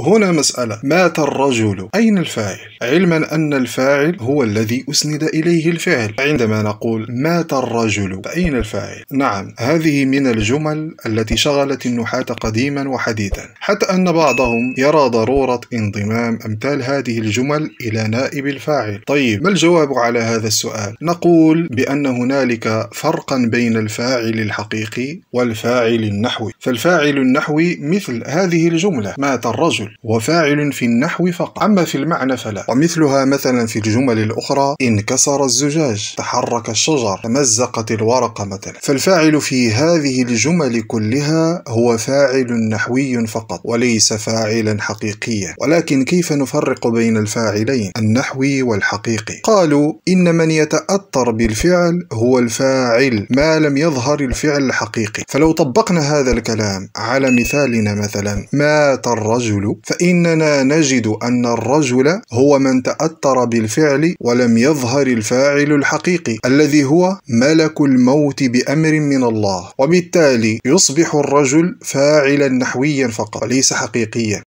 هنا مسألة مات الرجل أين الفاعل؟ علما أن الفاعل هو الذي أسند إليه الفعل عندما نقول مات الرجل فأين الفاعل؟ نعم هذه من الجمل التي شغلت النحاة قديما وحديثا حتى أن بعضهم يرى ضرورة انضمام أمثال هذه الجمل إلى نائب الفاعل طيب ما الجواب على هذا السؤال؟ نقول بأن هنالك فرقا بين الفاعل الحقيقي والفاعل النحوي فالفاعل النحوي مثل هذه الجملة مات الرجل فاعل وفاعل في النحو فقط أما في المعنى فلا ومثلها مثلا في الجمل الأخرى انكسر الزجاج تحرك الشجر تمزقت الورقة مثلا فالفاعل في هذه الجمل كلها هو فاعل نحوي فقط وليس فاعلا حقيقيا ولكن كيف نفرق بين الفاعلين النحوي والحقيقي قالوا إن من يتأثر بالفعل هو الفاعل ما لم يظهر الفعل الحقيقي فلو طبقنا هذا الكلام على مثالنا مثلا مات الرجل فإننا نجد أن الرجل هو من تأثر بالفعل ولم يظهر الفاعل الحقيقي الذي هو ملك الموت بأمر من الله وبالتالي يصبح الرجل فاعلا نحويا فقط وليس حقيقيا